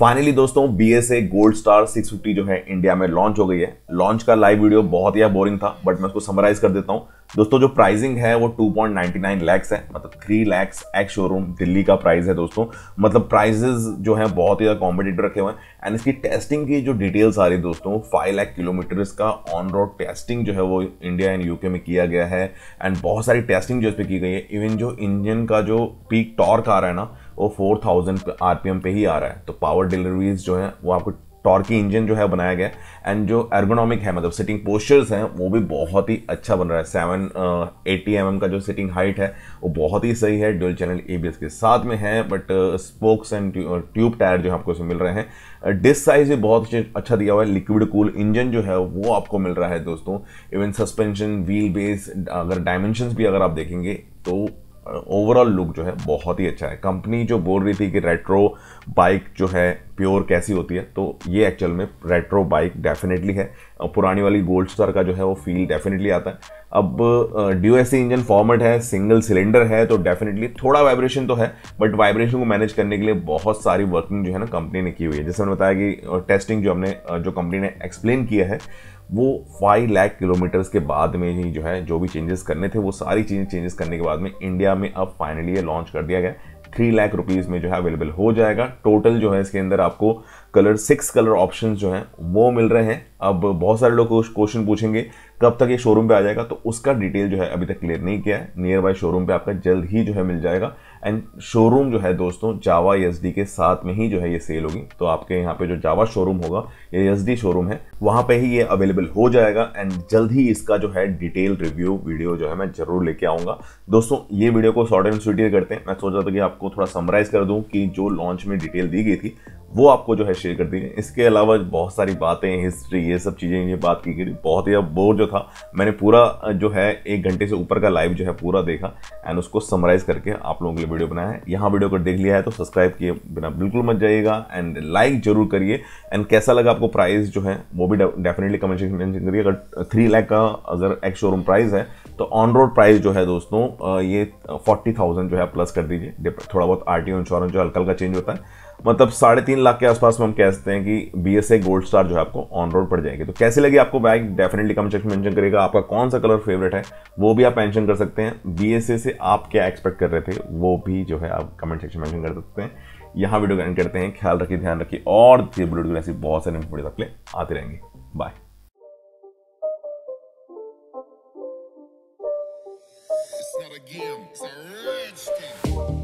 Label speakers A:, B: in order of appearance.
A: finally दोस्तों B S A gold star six fifty जो है इंडिया में लॉन्च हो गई है लॉन्च का लाइव वीडियो बहुत ही बोरिंग था बट मैं उसको समराइज कर देता हूँ दोस्तों जो प्राइसिंग है वो 2.99 लैक्स है मतलब 3 लैक्स एक्स शोरूम दिल्ली का प्राइस है दोस्तों मतलब प्राइजेज जो है बहुत ही ज़्यादा कॉम्पिटेटिव रखे हुए हैं एंड इसकी टेस्टिंग की जो डिटेल्स आ रही है दोस्तों 5 लाख किलोमीटर का ऑन रोड टेस्टिंग जो है वो इंडिया एंड यूके में किया गया है एंड बहुत सारी टेस्टिंग जो इस पर की गई है इवन जो इंजन का जो पीक टॉर्क आ रहा है ना वो फोर थाउजेंड आर पे ही आ रहा है तो पावर डिलीवरीज जो है वो आपको टॉर्की इंजन जो है बनाया गया एंड जो एर्गोनॉमिक है मतलब सिटिंग पोस्चर्स हैं वो भी बहुत ही अच्छा बन रहा है सेवन एटी एम का जो सिटिंग हाइट है वो बहुत ही सही है डुअल चैनल ए के साथ में है but spokes and tube tyre जो है आपको इसमें मिल रहे हैं डिस्क uh, साइज भी बहुत अच्छा दिया हुआ है लिक्विड कूल इंजन जो है वो आपको मिल रहा है दोस्तों इवन सस्पेंशन व्हील बेस अगर डायमेंशन भी अगर आप देखेंगे तो ओवरऑल लुक जो है बहुत ही अच्छा है कंपनी जो बोल रही थी कि रेट्रो बाइक जो है प्योर कैसी होती है तो ये एक्चुअल में रेट्रो बाइक डेफिनेटली है पुरानी वाली गोल्ड स्टार का जो है वो फील डेफिनेटली आता है अब ड्यू एस इंजन फॉर्मेट है सिंगल सिलेंडर है तो डेफिनेटली थोड़ा वाइब्रेशन तो है बट वाइब्रेशन को मैनेज करने के लिए बहुत सारी वर्किंग जो है ना कंपनी ने की हुई है जैसे मैंने बताया कि टेस्टिंग जो हमने जो कंपनी ने एक्सप्लेन किया है वो 5 लाख किलोमीटर्स के बाद में ही जो है जो भी चेंजेस करने थे वो सारी चीज़ें चेंजेस करने के बाद में इंडिया में अब फाइनली ये लॉन्च कर दिया गया थ्री लाख रुपीज़ में जो है अवेलेबल हो जाएगा टोटल जो है इसके अंदर आपको कलर सिक्स कलर ऑप्शन जो हैं वो मिल रहे हैं अब बहुत सारे लोग क्वेश्चन पूछेंगे कब तक ये शोरूम पे आ जाएगा तो उसका डिटेल जो है अभी तक क्लियर नहीं किया है नियर बाय शोरूम पे आपका जल्द ही जो है मिल जाएगा एंड शोरूम जो है दोस्तों जावा एस के साथ में ही जो है ये सेल होगी तो आपके यहाँ पे जो जावा शोरूम होगा ये एस शोरूम है वहाँ पे ही ये अवेलेबल हो जाएगा एंड जल्द ही इसका जो है डिटेल रिव्यू वीडियो जो है मैं जरूर लेके आऊँगा दोस्तों ये वीडियो को शॉर्ट एंड स्वीटियर करते हैं मैं सोच रहा था कि आपको थोड़ा समराइज कर दूँ कि जो लॉन्च में डिटेल दी गई थी वो आपको जो है शेयर कर दीजिए इसके अलावा बहुत सारी बातें हिस्ट्री ये सब चीज़ें ये बात की गई बहुत ही बोर जो था मैंने पूरा जो है एक घंटे से ऊपर का लाइव जो है पूरा देखा एंड उसको समराइज़ करके आप लोगों के लिए वीडियो बनाया है यहाँ वीडियो अगर देख लिया है तो सब्सक्राइब किए बिना बिल्कुल मत जाइएगा एंड लाइक जरूर करिए एंड कैसा लगा आपको प्राइस जो है वो भी डेफिनेटली कमेंट सेक्शन मैंशन करिए अगर थ्री लैख का अगर एक्स शोरूम प्राइस है तो ऑन रोड प्राइस जो है दोस्तों ये फोर्टी थाउजेंड जो है प्लस कर दीजिए थोड़ा बहुत आर टी इंश्योरेंस जो हल्का हल्का चेंज होता है मतलब साढ़े तीन लाख के आसपास में हम कह सकते हैं कि B S A gold Star जो है आपको ऑन रोड पड़ जाएगी तो कैसी लगी आपको बैग डेफिनेटली कम चेक मेंशन करेगा आपका कौन सा कलर फेवरेट है वो भी आप मेंशन कर सकते हैं बी एस ए से आप क्या एक्सपेक्ट कर रहे थे वो भी जो है आप कमेंट सेक्शन मेंशन कर सकते हैं यहाँ वीडियो एंड करते हैं ख्याल रखिए ध्यान रखिए और वीडियो ऐसी बहुत सारे वीडियो आपके आते रहेंगे बाय it's a